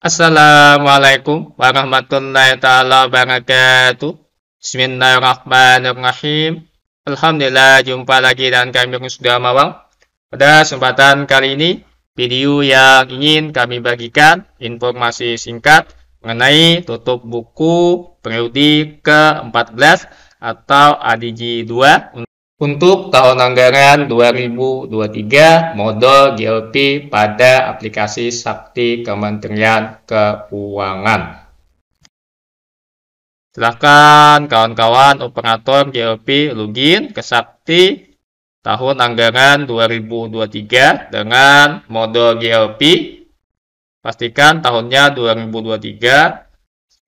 Assalamualaikum warahmatullahi taala wabarakatuh. Bismillahirrahmanirrahim. Alhamdulillah jumpa lagi dan kami sudah mawang. Pada kesempatan kali ini, video yang ingin kami bagikan informasi singkat mengenai tutup buku periode ke-14 atau ADG 2 untuk tahun anggaran 2023 modal GLP pada aplikasi Sakti Kementerian Keuangan. Silahkan kawan-kawan operator GLP login ke Sakti tahun anggaran 2023 dengan modal GLP. Pastikan tahunnya 2023.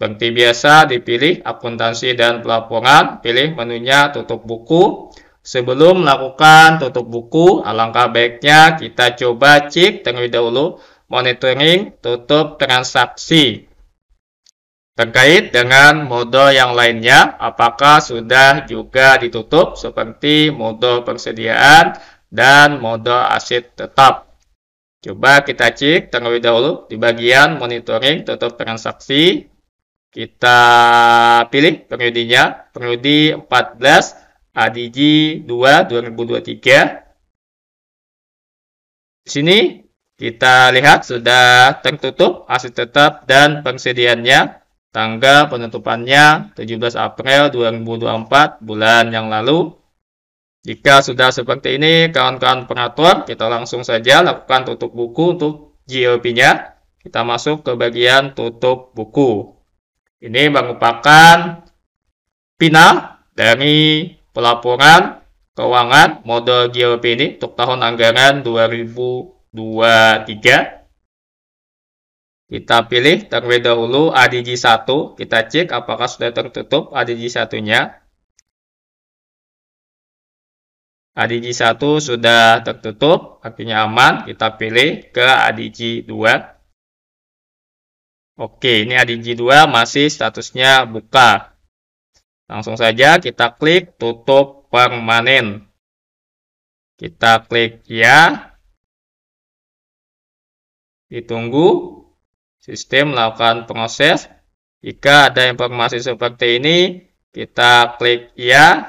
Seperti biasa dipilih akuntansi dan pelaporan, pilih menunya tutup buku, Sebelum melakukan tutup buku, alangkah baiknya kita coba cek terlebih dahulu monitoring tutup transaksi. Terkait dengan mode yang lainnya, apakah sudah juga ditutup seperti mode persediaan dan mode aset tetap. Coba kita cek terlebih dahulu di bagian monitoring tutup transaksi. Kita pilih periodenya, periode 14 ADG 2 2023. Di sini kita lihat sudah tertutup aset tetap dan persediaannya tanggal penutupannya 17 April 2024 bulan yang lalu. Jika sudah seperti ini, kawan-kawan pengatur, kita langsung saja lakukan tutup buku untuk GOP-nya. Kita masuk ke bagian tutup buku. Ini merupakan final dari pelaporan keuangan model GLP ini untuk tahun anggaran 2023. Kita pilih terlebih dahulu ADG 1, kita cek apakah sudah tertutup ADG 1-nya. ADG 1 sudah tertutup, artinya aman, kita pilih ke ADG 2. Oke, ini ADG 2 masih statusnya buka. Langsung saja kita klik tutup permanen. Kita klik ya. Ditunggu. Sistem melakukan proses. Jika ada informasi seperti ini, kita klik ya.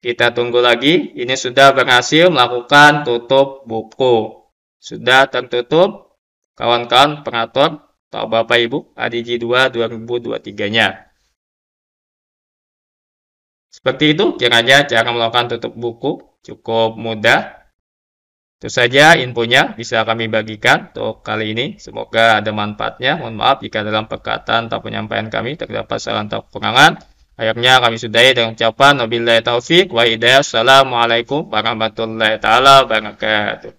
Kita tunggu lagi. Ini sudah berhasil melakukan tutup buku. Sudah tertutup. Kawan-kawan pengatur Bapak Ibu ADG 2 2023-nya. Seperti itu kiranya cara melakukan tutup buku cukup mudah. Itu saja infonya bisa kami bagikan untuk kali ini. Semoga ada manfaatnya. Mohon maaf jika dalam perkataan atau penyampaian kami terdapat salah atau kekurangan. Akhirnya kami sudahi dengan ucapan Wabillahi taufiq wa hidayah. Assalamualaikum warahmatullahi wabarakatuh.